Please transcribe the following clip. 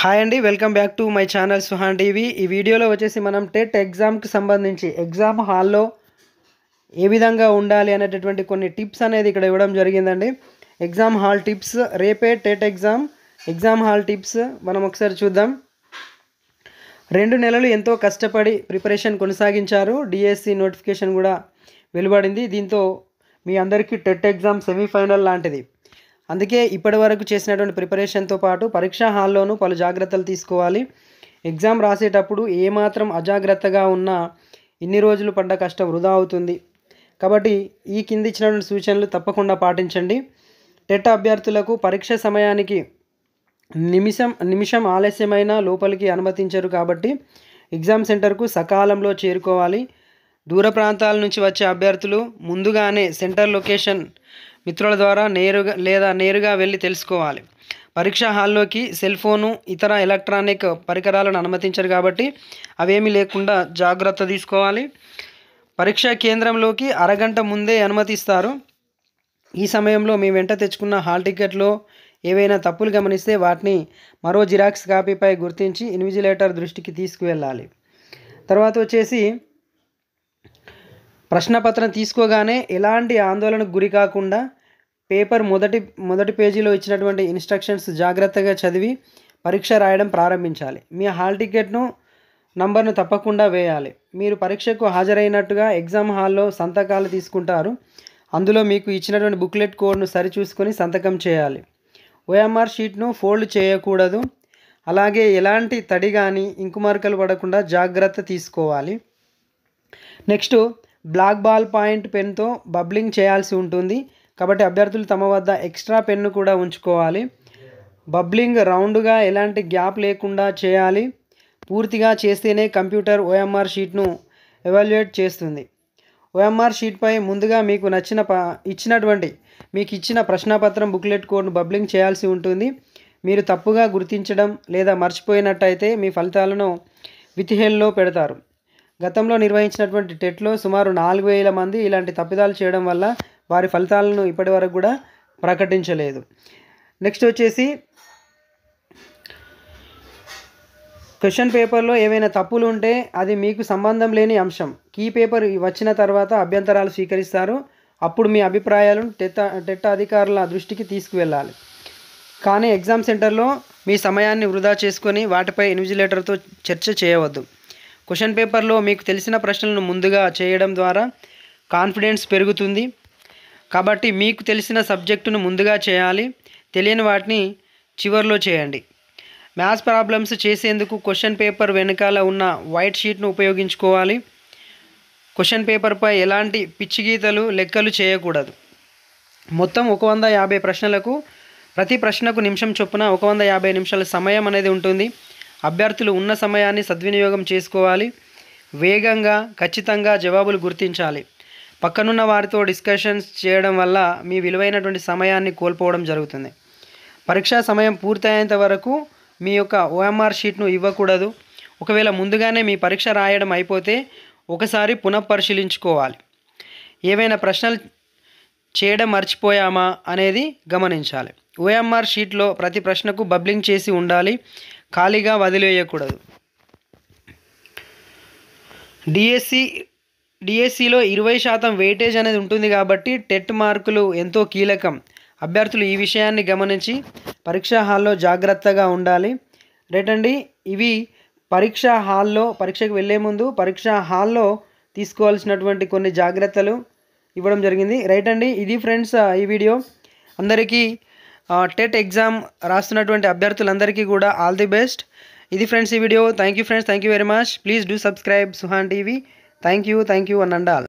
Hi అండి welcome back to my channel Suhan TV ఈ వీడియోలో వచ్చేసి మనం టెట్ ఎగ్జామ్కి సంబంధించి ఎగ్జామ్ హాల్లో ఏ విధంగా ఉండాలి అనేటటువంటి కొన్ని టిప్స్ అనేది ఇక్కడ ఇవ్వడం జరిగిందండి ఎగ్జామ్ హాల్ టిప్స్ రేపే TET exam exam hall tips మనం ఒకసారి చూద్దాం రెండు నెలలు ఎంతో కష్టపడి ప్రిపరేషన్ కొనసాగించారు డిఎస్సి నోటిఫికేషన్ కూడా వెలువడింది దీంతో మీ అందరికీ టెట్ ఎగ్జామ్ సెమీఫైనల్ లాంటిది అందుకే ఇప్పటి వరకు చేసినటువంటి ప్రిపరేషన్తో పాటు పరీక్షా హాల్లోనూ పలు జాగ్రత్తలు తీసుకోవాలి ఎగ్జామ్ రాసేటప్పుడు ఏమాత్రం అజాగ్రత్తగా ఉన్నా ఇన్ని రోజులు పడ్డ కష్టం వృధా అవుతుంది కాబట్టి ఈ కింద ఇచ్చినటువంటి సూచనలు తప్పకుండా పాటించండి టెట్ అభ్యర్థులకు పరీక్ష సమయానికి నిమిషం నిమిషం ఆలస్యమైన లోపలికి అనుమతించరు కాబట్టి ఎగ్జామ్ సెంటర్కు సకాలంలో చేరుకోవాలి దూర ప్రాంతాల నుంచి వచ్చే అభ్యర్థులు ముందుగానే సెంటర్ లొకేషన్ మిత్రుల ద్వారా నేరుగా లేదా నేరుగా వెళ్ళి తెలుసుకోవాలి పరీక్షా హాల్లోకి సెల్ ఫోను ఇతర ఎలక్ట్రానిక్ పరికరాలను అనుమతించరు కాబట్టి అవేమీ లేకుండా జాగ్రత్త తీసుకోవాలి పరీక్షా కేంద్రంలోకి అరగంట ముందే అనుమతిస్తారు ఈ సమయంలో మీ వెంట తెచ్చుకున్న హాల్ టికెట్లో ఏవైనా తప్పులు గమనిస్తే వాటిని మరో జిరాక్స్ కాపీపై గుర్తించి ఇన్విజిలేటర్ దృష్టికి తీసుకువెళ్ళాలి తర్వాత వచ్చేసి ప్రశ్నపత్రం తీసుకోగానే ఎలాంటి ఆందోళనకు గురి కాకుండా పేపర్ మొదటి మొదటి పేజీలో ఇచ్చినటువంటి ఇన్స్ట్రక్షన్స్ జాగ్రత్తగా చదివి పరీక్ష రాయడం ప్రారంభించాలి మీ హాల్ టికెట్ను నంబర్ను తప్పకుండా వేయాలి మీరు పరీక్షకు హాజరైనట్టుగా ఎగ్జామ్ హాల్లో సంతకాలు తీసుకుంటారు అందులో మీకు ఇచ్చినటువంటి బుక్లెట్ కోడ్ను సరిచూసుకొని సంతకం చేయాలి ఓఎంఆర్ షీట్ను ఫోల్డ్ చేయకూడదు అలాగే ఎలాంటి తడి కానీ ఇంకుమార్కలు పడకుండా జాగ్రత్త తీసుకోవాలి నెక్స్ట్ బ్లాక్ బాల్ పాయింట్ పెన్తో బబ్లింగ్ చేయాల్సి ఉంటుంది కాబట్టి అభ్యర్థులు తమ వద్ద ఎక్స్ట్రా పెన్ను కూడా ఉంచుకోవాలి బబ్లింగ్ రౌండ్గా ఎలాంటి గ్యాప్ లేకుండా చేయాలి పూర్తిగా చేస్తేనే కంప్యూటర్ ఓఎంఆర్ షీట్ను ఎవాల్యుయేట్ చేస్తుంది ఓఎంఆర్ షీట్పై ముందుగా మీకు నచ్చిన ఇచ్చినటువంటి మీకు ఇచ్చిన ప్రశ్నపత్రం బుక్లెట్ కోడ్ను బబ్లింగ్ చేయాల్సి ఉంటుంది మీరు తప్పుగా గుర్తించడం లేదా మర్చిపోయినట్టయితే మీ ఫలితాలను వితిహేల్లో పెడతారు గతంలో నిర్వహించినటువంటి టెట్లో సుమారు నాలుగు వేల మంది ఇలాంటి తప్పిదాలు చేయడం వల్ల వారి ఫలితాలను ఇప్పటి వరకు కూడా ప్రకటించలేదు నెక్స్ట్ వచ్చేసి క్వశ్చన్ పేపర్లో ఏవైనా తప్పులు ఉంటే అది మీకు సంబంధం లేని అంశం కీ పేపర్ వచ్చిన తర్వాత అభ్యంతరాలు స్వీకరిస్తారు అప్పుడు మీ అభిప్రాయాలను టెట్ టెట్ అధికారుల దృష్టికి తీసుకువెళ్ళాలి కానీ ఎగ్జామ్ సెంటర్లో మీ సమయాన్ని వృధా చేసుకొని వాటిపై ఇన్విజిలేటర్తో చర్చ చేయవద్దు క్వశ్చన్ పేపర్లో మీకు తెలిసిన ప్రశ్నలను ముందుగా చేయడం ద్వారా కాన్ఫిడెన్స్ పెరుగుతుంది కాబట్టి మీకు తెలిసిన సబ్జెక్టును ముందుగా చేయాలి తెలియని వాటిని చివరిలో చేయండి మ్యాథ్స్ ప్రాబ్లమ్స్ చేసేందుకు క్వశ్చన్ పేపర్ వెనకాల ఉన్న వైట్ షీట్ను ఉపయోగించుకోవాలి క్వశ్చన్ పేపర్పై ఎలాంటి పిచ్చి గీతలు లెక్కలు చేయకూడదు మొత్తం ఒక వంద యాభై ప్రశ్నలకు ప్రతి ప్రశ్నకు నిమిషం చొప్పున ఒక వంద యాభై నిమిషాల సమయం అనేది ఉంటుంది అభ్యర్థులు ఉన్న సమయాన్ని సద్వినియోగం చేసుకోవాలి వేగంగా ఖచ్చితంగా జవాబులు గుర్తించాలి పక్కనున్న వారితో డిస్కషన్స్ చేయడం వల్ల మీ విలువైనటువంటి సమయాన్ని కోల్పోవడం జరుగుతుంది పరీక్షా సమయం పూర్తయ్యేంత వరకు మీ యొక్క ఓఎంఆర్ షీట్ను ఇవ్వకూడదు ఒకవేళ ముందుగానే మీ పరీక్ష రాయడం అయిపోతే ఒకసారి పునఃపరిశీలించుకోవాలి ఏవైనా ప్రశ్నలు చేయడం మర్చిపోయామా అనేది గమనించాలి ఓఎంఆర్ షీట్లో ప్రతి ప్రశ్నకు బబ్లింగ్ చేసి ఉండాలి ఖాళీగా వదిలేయకూడదు డిఎస్సి డిఎస్సిలో ఇరవై శాతం వెయిటేజ్ అనేది ఉంటుంది కాబట్టి టెట్ మార్కులు ఎంతో కీలకం అభ్యర్థులు ఈ విషయాన్ని గమనించి పరీక్షా హాల్లో జాగ్రత్తగా ఉండాలి రైట్ అండి ఇవి పరీక్షా హాల్లో పరీక్షకు వెళ్ళే ముందు పరీక్షా హాల్లో తీసుకోవాల్సినటువంటి కొన్ని జాగ్రత్తలు ఇవ్వడం జరిగింది రైట్ అండి ఇది ఫ్రెండ్స్ ఈ వీడియో అందరికీ టెట్ ఎగ్జామ్ రాస్తున్నటువంటి అభ్యర్థులందరికీ కూడా ఆల్ ది బెస్ట్ ఇది ఫ్రెండ్స్ ఈ video thank you friends thank you very much please do subscribe Suhan TV Thank you, thank you, Anandal.